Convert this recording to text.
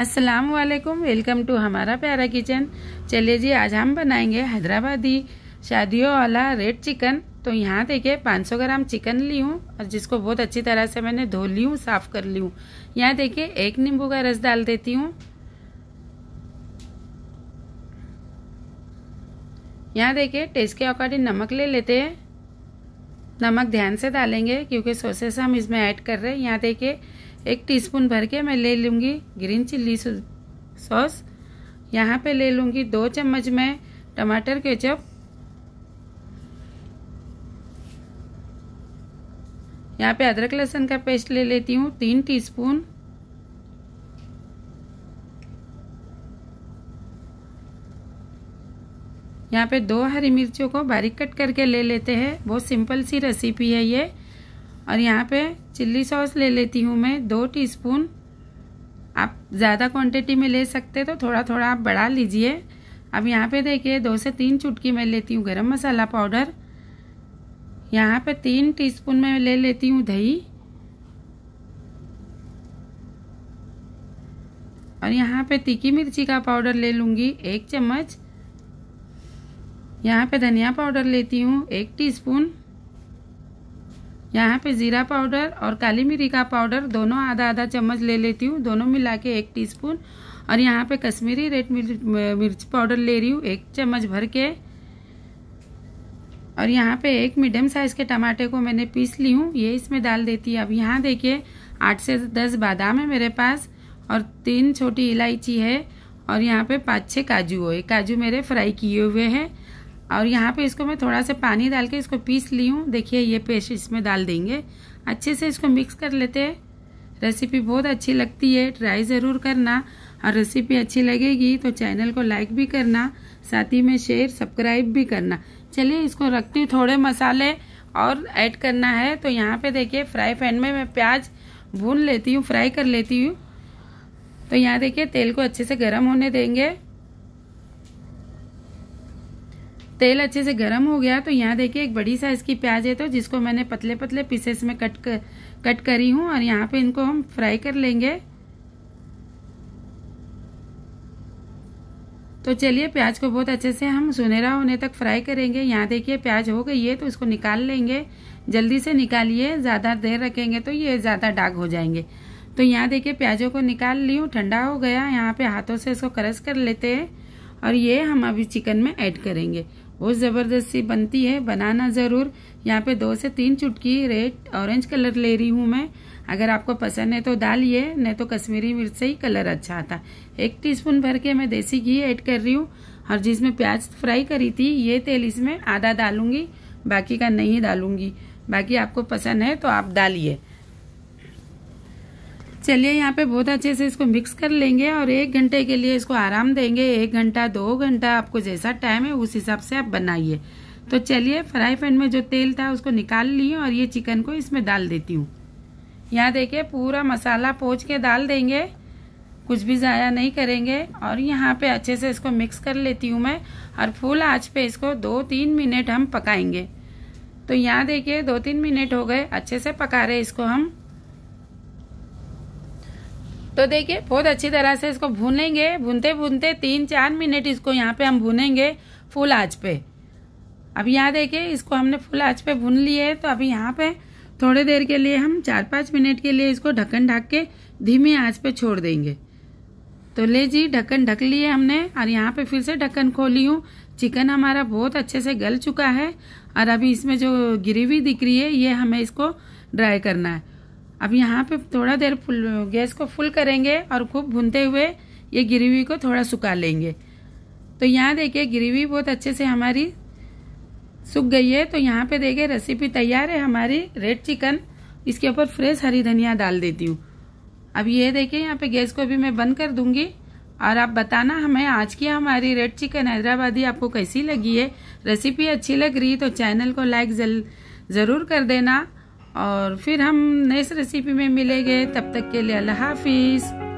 असलकुम welcome to हमारा प्यारा किचन चलिए जी आज हम बनाएंगे हैदराबादी शादियों वाला रेड चिकन तो यहाँ देखिए 500 ग्राम चिकन ली हूँ और जिसको बहुत अच्छी तरह से मैंने धो ली हूँ साफ़ कर ली हूँ यहाँ देखिए एक नींबू का रस डाल देती हूँ यहाँ देखिए टेस्ट के अकॉर्डिंग नमक ले लेते हैं नमक ध्यान से डालेंगे क्योंकि सोसेस हम इसमें ऐड कर रहे हैं यहाँ देखिए एक टीस्पून भर के मैं ले लूँगी ग्रीन चिल्ली सॉस यहाँ पे ले लूँगी दो चम्मच में टमाटर केचप यहाँ पे अदरक लहसुन का पेस्ट ले लेती हूँ तीन टीस्पून यहाँ पे दो हरी मिर्चों को बारीक कट करके ले लेते हैं बहुत सिंपल सी रेसिपी है ये और यहाँ पे चिल्ली सॉस ले लेती हूँ मैं दो टीस्पून आप ज़्यादा क्वांटिटी में ले सकते तो थोड़ा थोड़ा आप बढ़ा लीजिए अब यहाँ पे देखिए दो से तीन चुटकी मैं लेती हूँ गरम मसाला पाउडर यहाँ पे तीन टीस्पून में ले लेती हूँ दही और यहाँ पे तीखी मिर्ची का पाउडर ले लूँगी एक चम्मच यहाँ पे धनिया पाउडर लेती हूँ एक टीस्पून यहाँ पे ज़ीरा पाउडर और काली मिरी का पाउडर दोनों आधा आधा चम्मच ले लेती हूँ दोनों मिला के एक टी और यहाँ पे कश्मीरी रेड मिर्च पाउडर ले रही हूँ एक चम्मच भर के और यहाँ पे एक मीडियम साइज़ के टमाटे को मैंने पीस ली हूँ ये इसमें डाल देती है अब यहाँ देखिए आठ से दस बादाम है मेरे पास और तीन छोटी इलायची है और यहाँ पे पांच छह काजू हो काजू मेरे फ्राई किए हुए हैं और यहाँ पे इसको मैं थोड़ा सा पानी डाल के इसको पीस ली हूँ देखिए ये पेस्ट इसमें डाल देंगे अच्छे से इसको मिक्स कर लेते हैं रेसिपी बहुत अच्छी लगती है ट्राई ज़रूर करना और रेसिपी अच्छी लगेगी तो चैनल को लाइक भी करना साथ ही में शेयर सब्सक्राइब भी करना चलिए इसको रखती हूँ थोड़े मसाले और ऐड करना है तो यहाँ पे देखिए फ्राई पैन में मैं प्याज भून लेती हूँ फ्राई कर लेती हूँ तो यहाँ देखिए तेल को अच्छे से गर्म होने देंगे तेल अच्छे से गर्म हो गया तो यहाँ देखिए एक बड़ी साइज की प्याज है तो जिसको मैंने पतले पतले पीसेस में कट कर, कट करी हूँ और यहाँ पे इनको हम फ्राई कर लेंगे तो चलिए प्याज को बहुत अच्छे से हम सुनहरा होने तक फ्राई करेंगे यहाँ देखिए प्याज हो गई है तो इसको निकाल लेंगे जल्दी से निकालिए ज़्यादा देर रखेंगे तो ये ज़्यादा डाग हो जाएंगे तो यहाँ देखिए प्याजों को निकाल ली हूँ ठंडा हो गया यहाँ पे हाथों से इसको क्रश कर लेते हैं और ये हम अभी चिकन में ऐड करेंगे बहुत ज़बरदस्ती बनती है बनाना ज़रूर यहाँ पे दो से तीन चुटकी रेड ऑरेंज कलर ले रही हूँ मैं अगर आपको पसंद है तो डालिए नहीं तो कश्मीरी मिर्च से ही कलर अच्छा आता एक टीस्पून भर के मैं देसी घी ऐड कर रही हूँ और जिसमें प्याज फ्राई करी थी ये तेल इसमें आधा डालूंगी बाकी का नहीं डालूंगी बाकी आपको पसंद है तो आप डालिए चलिए यहाँ पे बहुत अच्छे से इसको मिक्स कर लेंगे और एक घंटे के लिए इसको आराम देंगे एक घंटा दो घंटा आपको जैसा टाइम है उस हिसाब से आप बनाइए तो चलिए फ्राई पैन में जो तेल था उसको निकाल लिए और ये चिकन को इसमें डाल देती हूँ यहाँ देखिए पूरा मसाला पोच के डाल देंगे कुछ भी ज़ाया नहीं करेंगे और यहाँ पे अच्छे से इसको मिक्स कर लेती हूँ मैं और फुल आँच पे इसको दो तीन मिनट हम पकाएंगे तो यहाँ देखिए दो तीन मिनट हो गए अच्छे से पका रहे इसको हम तो देखिए बहुत अच्छी तरह से इसको भूनेंगे भूनते भूनते तीन चार मिनट इसको यहाँ पे हम भूनेंगे फुल आँच पे अब यहाँ देखिए इसको हमने फुल आँच पे भून लिए है तो अभी यहाँ पे थोड़ी देर के लिए हम चार पाँच मिनट के लिए इसको ढक्कन ढक के धीमी आँच पे छोड़ देंगे तो ले जी ढक्कन ढक लिए हमने और यहाँ पे फिर से ढक्कन खोली हूँ चिकन हमारा बहुत अच्छे से गल चुका है और अभी इसमें जो ग्रेवी दिख रही है ये हमें इसको ड्राई करना है अब यहाँ पे थोड़ा देर फुल गैस को फुल करेंगे और खूब भूनते हुए ये ग्रेवी को थोड़ा सुखा लेंगे तो यहाँ देखिए ग्रेवी बहुत अच्छे से हमारी सूख गई है तो यहाँ पे देखिए रेसिपी तैयार है हमारी रेड चिकन इसके ऊपर फ्रेश हरी धनिया डाल देती हूँ अब ये देखिए यहाँ पे गैस को भी मैं बंद कर दूंगी और आप बताना हमें आज की हमारी रेड चिकन हैदराबादी आपको कैसी लगी है रेसिपी अच्छी लग रही तो चैनल को लाइक जरूर कर देना और फिर हम नेक्स्ट रेसिपी में मिलेंगे तब तक के लिए अल्लाह हाफिज़